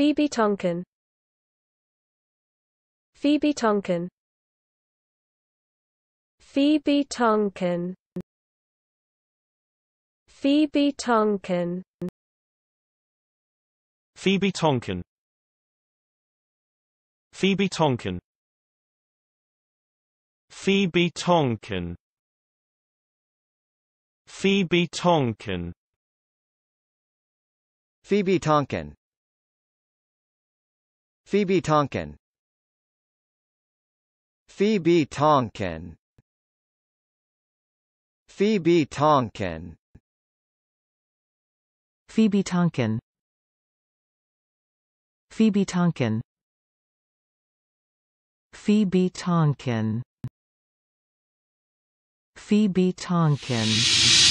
Phoebe Tonkin Phoebe Tonkin Phoebe Tonkin Phoebe Tonkin Phoebe Tonkin Phoebe Tonkin Phoebe Tonkin Phoebe Tonkin Phoebe Tonkin Phoebe Tonkin Phoebe Tonkin Phoebe Tonkin Phoebe Tonkin Phoebe Tonkin Phoebe Tonkin Phoebe Tonkin